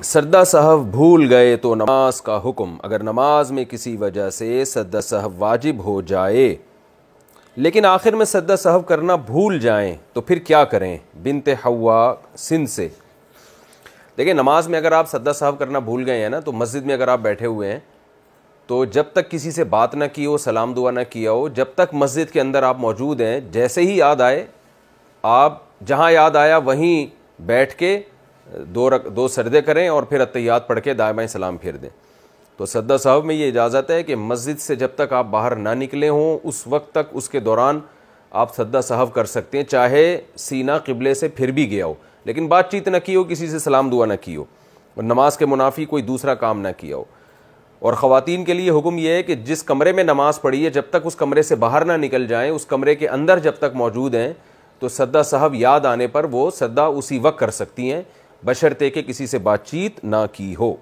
सरदा साहब भूल गए तो नमाज का हुक्म अगर नमाज में किसी वजह से सरदा साहब वाजिब हो जाए लेकिन आखिर में सरदा साहब करना भूल जाएं तो फिर क्या करें बिनते हवा सिंध से देखिए नमाज में अगर आप सरदा साहब करना भूल गए हैं ना तो मस्जिद में अगर आप बैठे हुए हैं तो जब तक किसी से बात ना की हो सलाम दुआ ना किया हो जब तक मस्जिद के अंदर आप मौजूद हैं जैसे ही याद आए आप जहाँ याद आया वहीं बैठ के दो रक दो सर्दे करें और फिर अतियात पढ़ के दाएँ सलाम फेर दें तो सद्दा साहब में ये इजाज़त है कि मस्जिद से जब तक आप बाहर ना निकले हों उस वक्त तक उसके दौरान आप सद्दा साहब कर सकते हैं चाहे सीना किबले से फिर भी गया हो लेकिन बातचीत ना की हो किसी से सलाम दुआ ना की हो और नमाज के मुनाफी कोई दूसरा काम ना किया हो और ख़वातीन के लिए हुक्म यह है कि जिस कमरे में नमाज़ पढ़ी है जब तक उस कमरे से बाहर ना निकल जाएँ उस कमरे के अंदर जब तक मौजूद हैं तो सद्दा साहब याद आने पर वो सद्दा उसी वक्त कर सकती हैं बशर्ते के किसी से बातचीत ना की हो